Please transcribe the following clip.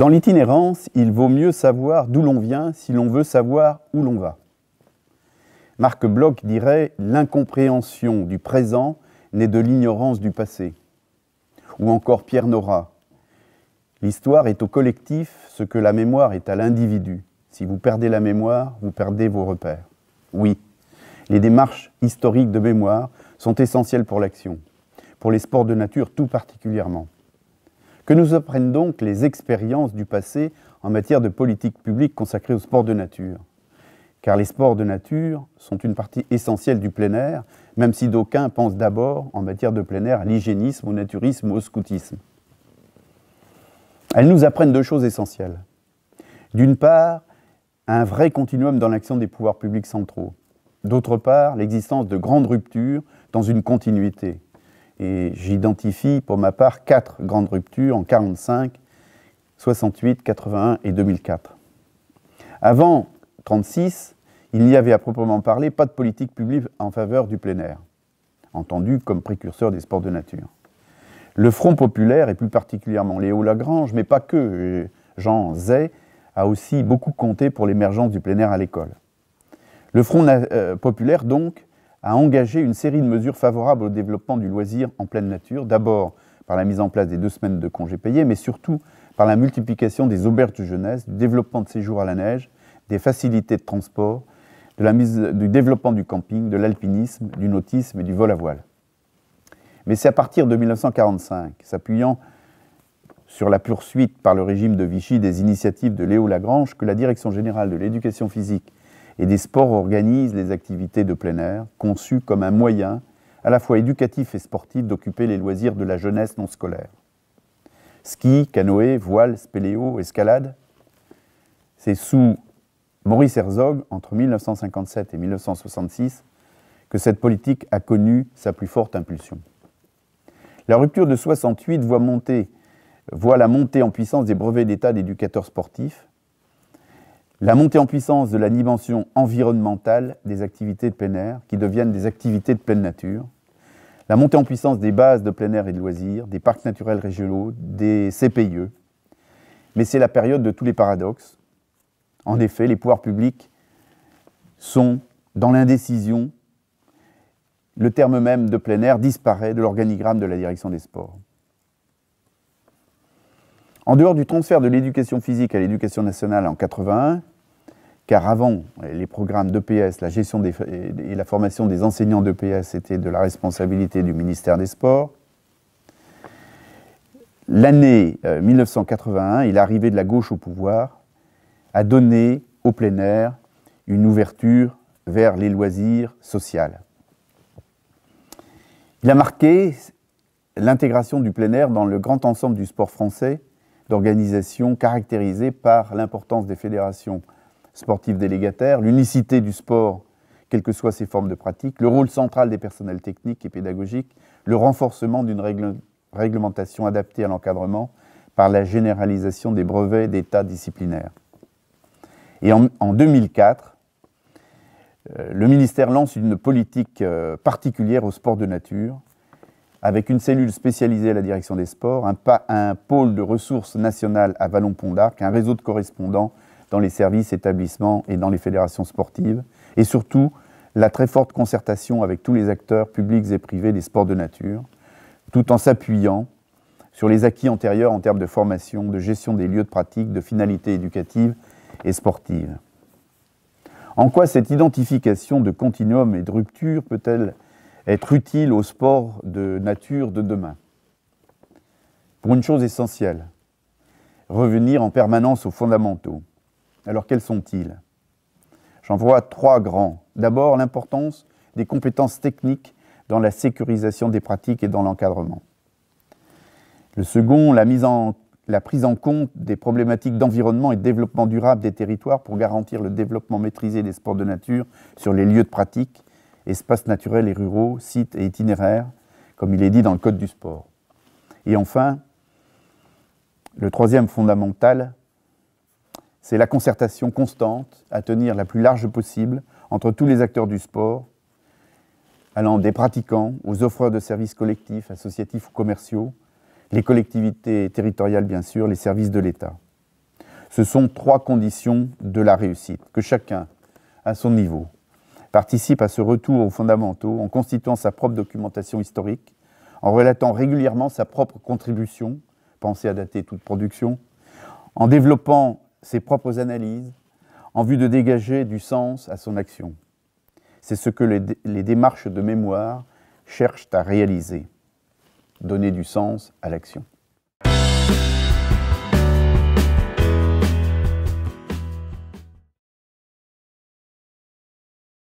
Dans l'itinérance, il vaut mieux savoir d'où l'on vient si l'on veut savoir où l'on va. Marc Bloch dirait L'incompréhension du présent n'est de l'ignorance du passé. Ou encore Pierre Nora L'histoire est au collectif ce que la mémoire est à l'individu. Si vous perdez la mémoire, vous perdez vos repères. Oui, les démarches historiques de mémoire sont essentielles pour l'action, pour les sports de nature tout particulièrement. Que nous apprennent donc les expériences du passé en matière de politique publique consacrée au sport de nature Car les sports de nature sont une partie essentielle du plein air, même si d'aucuns pensent d'abord en matière de plein air à l'hygiénisme, au naturisme, au scoutisme. Elles nous apprennent deux choses essentielles. D'une part, un vrai continuum dans l'action des pouvoirs publics centraux. D'autre part, l'existence de grandes ruptures dans une continuité, et j'identifie pour ma part quatre grandes ruptures en 45, 68, 81 et 2004. Avant 36, il n'y avait à proprement parler pas de politique publique en faveur du plein air, entendu comme précurseur des sports de nature. Le Front populaire, et plus particulièrement Léo Lagrange, mais pas que, euh, Jean Zay, a aussi beaucoup compté pour l'émergence du plein air à l'école. Le Front euh, populaire, donc, a engagé une série de mesures favorables au développement du loisir en pleine nature, d'abord par la mise en place des deux semaines de congés payés, mais surtout par la multiplication des auberges de jeunesse, du développement de séjours à la neige, des facilités de transport, de la mise, du développement du camping, de l'alpinisme, du nautisme et du vol à voile. Mais c'est à partir de 1945, s'appuyant sur la poursuite par le régime de Vichy des initiatives de Léo Lagrange, que la Direction générale de l'éducation physique et des sports organisent les activités de plein air, conçues comme un moyen, à la fois éducatif et sportif, d'occuper les loisirs de la jeunesse non scolaire. Ski, canoë, voile, spéléo, escalade. C'est sous Maurice Herzog, entre 1957 et 1966, que cette politique a connu sa plus forte impulsion. La rupture de 68 voit, voit la montée en puissance des brevets d'État d'éducateurs sportifs, la montée en puissance de la dimension environnementale des activités de plein air, qui deviennent des activités de pleine nature, la montée en puissance des bases de plein air et de loisirs, des parcs naturels régionaux, des CPIE. Mais c'est la période de tous les paradoxes. En effet, les pouvoirs publics sont dans l'indécision. Le terme même de plein air disparaît de l'organigramme de la direction des sports. En dehors du transfert de l'éducation physique à l'éducation nationale en 81, car avant, les programmes d'EPS, la gestion et la formation des enseignants d'EPS étaient de la responsabilité du ministère des Sports. L'année 1981 euh, l'arrivée de la gauche au pouvoir a donné au plein air une ouverture vers les loisirs sociaux. Il a marqué l'intégration du plein air dans le grand ensemble du sport français, d'organisations caractérisées par l'importance des fédérations sportifs délégataire, l'unicité du sport, quelles que soient ses formes de pratique, le rôle central des personnels techniques et pédagogiques, le renforcement d'une réglementation adaptée à l'encadrement par la généralisation des brevets d'état disciplinaire. Et en, 2004, euh, le ministère lance une politique euh, particulière au sport de nature, avec une cellule spécialisée à la direction des sports, un, un pôle de ressources nationales à Vallon-Pont d'Arc, un réseau de correspondants dans les services, établissements et dans les fédérations sportives, et surtout la très forte concertation avec tous les acteurs publics et privés des sports de nature, tout en s'appuyant sur les acquis antérieurs en termes de formation, de gestion des lieux de pratique, de finalité éducative et sportive. En quoi cette identification de continuum et de rupture peut-elle être utile au sport de nature de demain Pour une chose essentielle, revenir en permanence aux fondamentaux, alors quels sont-ils J'en vois trois grands. D'abord, l'importance des compétences techniques dans la sécurisation des pratiques et dans l'encadrement. Le second, la, mise en, la prise en compte des problématiques d'environnement et de développement durable des territoires pour garantir le développement maîtrisé des sports de nature sur les lieux de pratique, espaces naturels et ruraux, sites et itinéraires, comme il est dit dans le Code du sport. Et enfin, le troisième fondamental, c'est la concertation constante à tenir la plus large possible entre tous les acteurs du sport, allant des pratiquants aux offreurs de services collectifs, associatifs ou commerciaux, les collectivités territoriales bien sûr, les services de l'État. Ce sont trois conditions de la réussite, que chacun, à son niveau, participe à ce retour aux fondamentaux en constituant sa propre documentation historique, en relatant régulièrement sa propre contribution, pensée à dater toute production, en développant ses propres analyses en vue de dégager du sens à son action. C'est ce que les, démarches de mémoire cherchent à réaliser, donner du sens à l'action.